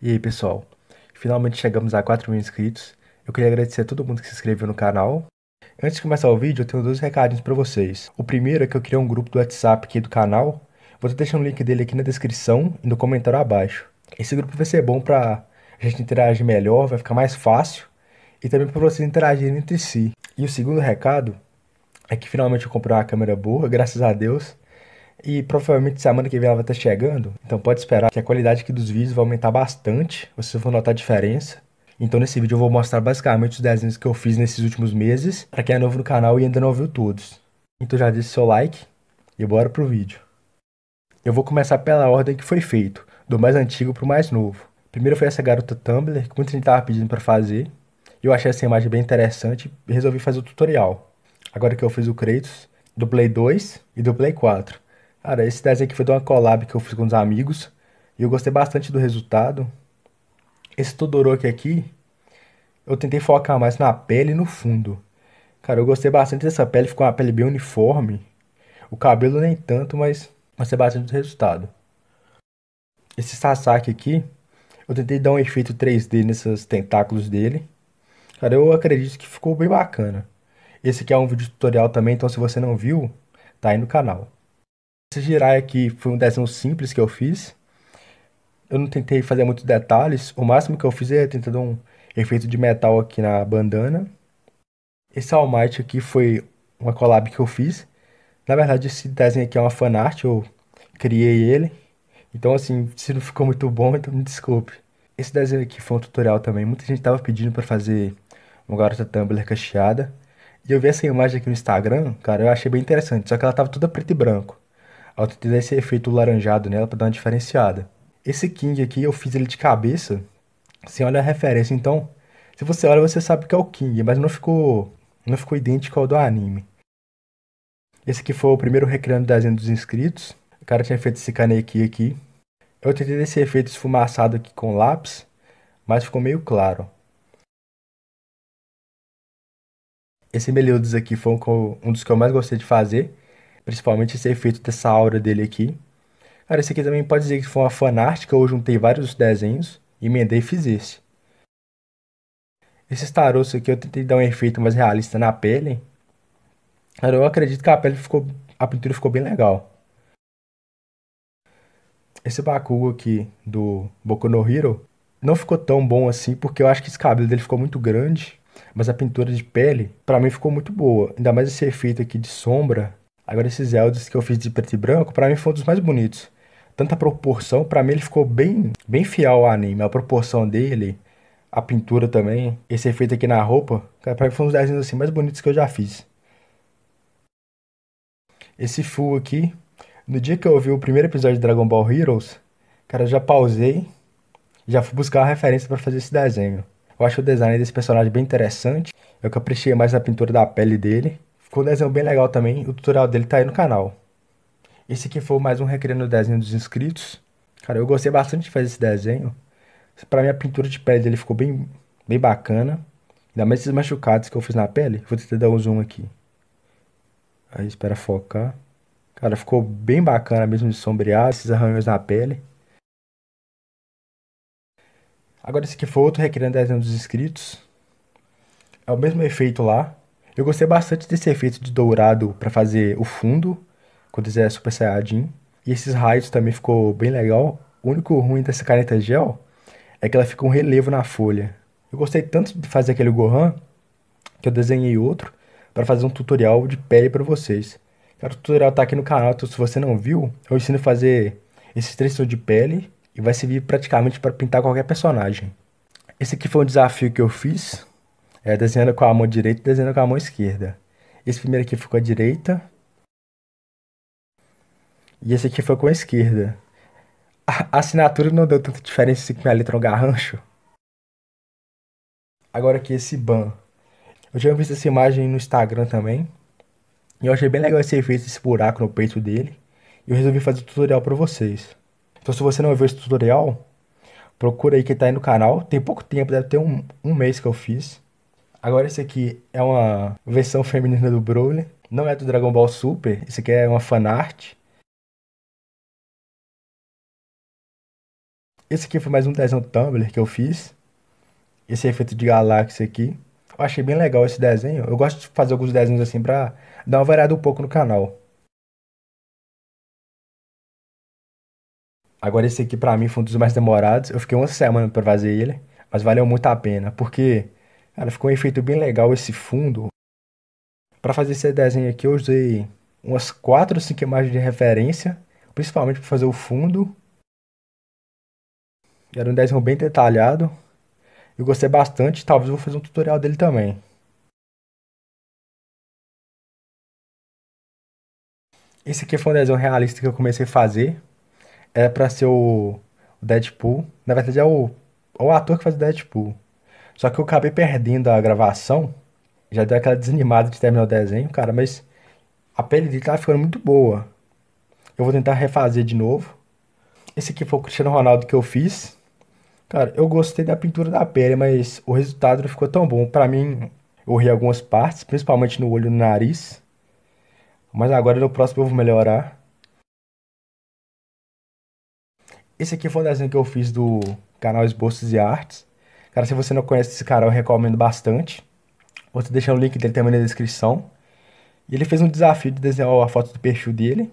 E aí, pessoal? Finalmente chegamos a 4 mil inscritos. Eu queria agradecer a todo mundo que se inscreveu no canal. Antes de começar o vídeo, eu tenho dois recadinhos para vocês. O primeiro é que eu criei um grupo do WhatsApp aqui do canal. Vou estar deixando o link dele aqui na descrição e no comentário abaixo. Esse grupo vai ser bom para a gente interagir melhor, vai ficar mais fácil. E também para vocês interagirem entre si. E o segundo recado é que finalmente eu comprei uma câmera boa, graças a Deus. E provavelmente semana que vem ela vai estar tá chegando. Então pode esperar que a qualidade aqui dos vídeos vai aumentar bastante. Vocês vão notar a diferença. Então nesse vídeo eu vou mostrar basicamente os desenhos que eu fiz nesses últimos meses. Para quem é novo no canal e ainda não viu todos. Então já deixa seu like e bora pro vídeo. Eu vou começar pela ordem que foi feito. Do mais antigo pro mais novo. Primeiro foi essa garota Tumblr, que muita gente estava pedindo para fazer. Eu achei essa imagem bem interessante e resolvi fazer o tutorial. Agora que eu fiz o Kratos, do Play 2 e do Play 4. Cara, esse desenho aqui foi de uma collab que eu fiz com uns amigos. E eu gostei bastante do resultado. Esse Todoroki aqui, eu tentei focar mais na pele e no fundo. Cara, eu gostei bastante dessa pele, ficou uma pele bem uniforme. O cabelo nem tanto, mas gostei bastante do resultado. Esse Sasaki aqui, eu tentei dar um efeito 3D nesses tentáculos dele. Cara, eu acredito que ficou bem bacana. Esse aqui é um vídeo tutorial também, então se você não viu, tá aí no canal. Esse girai aqui foi um desenho simples que eu fiz. Eu não tentei fazer muitos detalhes. O máximo que eu fiz é dar um efeito de metal aqui na bandana. Esse almighty aqui foi uma collab que eu fiz. Na verdade, esse desenho aqui é uma fanart, eu criei ele. Então, assim, se não ficou muito bom, então me desculpe. Esse desenho aqui foi um tutorial também. Muita gente estava pedindo para fazer uma garota Tumblr cacheada. E eu vi essa imagem aqui no Instagram, cara, eu achei bem interessante. Só que ela tava toda preto e branco. Ela tentei dar esse efeito laranjado nela para dar uma diferenciada. Esse King aqui eu fiz ele de cabeça, sem olhar a referência, então se você olha você sabe que é o King, mas não ficou não ficou idêntico ao do anime. Esse aqui foi o primeiro recriando desenho dos inscritos. O cara tinha feito esse canequinho aqui. Eu tentei dar esse efeito esfumaçado aqui com lápis, mas ficou meio claro. Esse Meliodas aqui foi um dos que eu mais gostei de fazer. Principalmente esse efeito dessa aura dele aqui. Cara, esse aqui também pode dizer que foi uma fanática eu juntei vários desenhos, emendei e fiz esse. Esse tarotos aqui eu tentei dar um efeito mais realista na pele. Cara, eu acredito que a pele ficou. A pintura ficou bem legal. Esse Bakugo aqui do Boku no Hero não ficou tão bom assim, porque eu acho que esse cabelo dele ficou muito grande. Mas a pintura de pele, para mim, ficou muito boa. Ainda mais esse efeito aqui de sombra, Agora esses Eldes que eu fiz de preto e branco, para mim foi um dos mais bonitos. Tanta proporção, para mim ele ficou bem, bem fiel ao anime, a proporção dele, a pintura também, esse efeito aqui na roupa, cara, pra mim foi um dos desenhos assim mais bonitos que eu já fiz. Esse full aqui, no dia que eu vi o primeiro episódio de Dragon Ball Heroes, cara, eu já pausei, já fui buscar uma referência para fazer esse desenho. Eu acho o design desse personagem bem interessante, é eu caprichei mais na pintura da pele dele. Ficou um desenho bem legal também. O tutorial dele tá aí no canal. Esse aqui foi mais um recriando o desenho dos inscritos. Cara, eu gostei bastante de fazer esse desenho. Pra a pintura de pele dele ficou bem, bem bacana. Ainda mais esses machucados que eu fiz na pele. Vou tentar dar um zoom aqui. Aí espera focar. Cara, ficou bem bacana mesmo de sombrear esses arranhões na pele. Agora esse aqui foi outro requerendo desenho dos inscritos. É o mesmo efeito lá. Eu gostei bastante desse efeito de dourado para fazer o fundo, quando fizer Super Saiyajin. E esses raios também ficou bem legal. O único ruim dessa caneta gel é que ela fica um relevo na folha. Eu gostei tanto de fazer aquele Gohan que eu desenhei outro para fazer um tutorial de pele para vocês. o tutorial tá aqui no canal, então se você não viu, eu ensino a fazer esses três tons de pele e vai servir praticamente para pintar qualquer personagem. Esse aqui foi um desafio que eu fiz é, desenhando com a mão direita e desenhando com a mão esquerda. Esse primeiro aqui ficou à direita. E esse aqui foi com a esquerda. A assinatura não deu tanta diferença assim com a letra no um garrancho. Agora aqui esse ban. Eu já vi essa imagem no Instagram também. E eu achei bem legal esse efeito, esse buraco no peito dele. E eu resolvi fazer o tutorial para vocês. Então se você não viu esse tutorial, procura aí que tá aí no canal. Tem pouco tempo, deve ter um, um mês que eu fiz. Agora esse aqui é uma versão feminina do Broly. Não é do Dragon Ball Super, esse aqui é uma fanart. Esse aqui foi mais um desenho Tumblr que eu fiz. Esse efeito é de galáxia aqui. Eu achei bem legal esse desenho. Eu gosto de fazer alguns desenhos assim pra dar uma variada um pouco no canal. Agora esse aqui pra mim foi um dos mais demorados. Eu fiquei uma semana pra fazer ele. Mas valeu muito a pena, porque Cara, ficou um efeito bem legal esse fundo. Para fazer esse desenho aqui, eu usei umas 4 ou 5 imagens de referência, principalmente para fazer o fundo. Era um desenho bem detalhado. Eu gostei bastante, talvez eu vou fazer um tutorial dele também. Esse aqui foi um desenho realista que eu comecei a fazer. Era para ser o Deadpool. Na verdade é o, é o ator que faz o Deadpool. Só que eu acabei perdendo a gravação. Já deu aquela desanimada de terminar o desenho, cara, mas a pele dele tava tá ficando muito boa. Eu vou tentar refazer de novo. Esse aqui foi o Cristiano Ronaldo que eu fiz. Cara, eu gostei da pintura da pele, mas o resultado não ficou tão bom. Para mim, eu ri algumas partes, principalmente no olho e no nariz. Mas agora no próximo eu vou melhorar. Esse aqui foi um desenho que eu fiz do canal Esboços e Artes. Cara, se você não conhece esse cara, eu recomendo bastante. Vou te deixar o link dele também na descrição. E ele fez um desafio de desenhar a foto do perfil dele.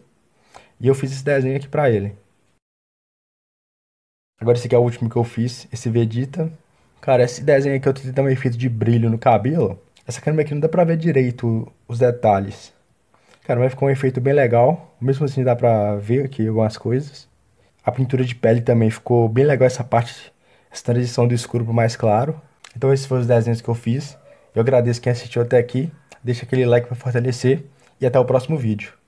E eu fiz esse desenho aqui pra ele. Agora esse aqui é o último que eu fiz, esse Vegeta. Cara, esse desenho aqui eu tentei dar um efeito de brilho no cabelo. Essa câmera aqui não dá pra ver direito os detalhes. Cara, mas ficou um efeito bem legal. Mesmo assim dá pra ver aqui algumas coisas. A pintura de pele também ficou bem legal essa parte essa transição do escuro para o mais claro. Então esses foram os desenhos que eu fiz. Eu agradeço quem assistiu até aqui. Deixa aquele like para fortalecer e até o próximo vídeo.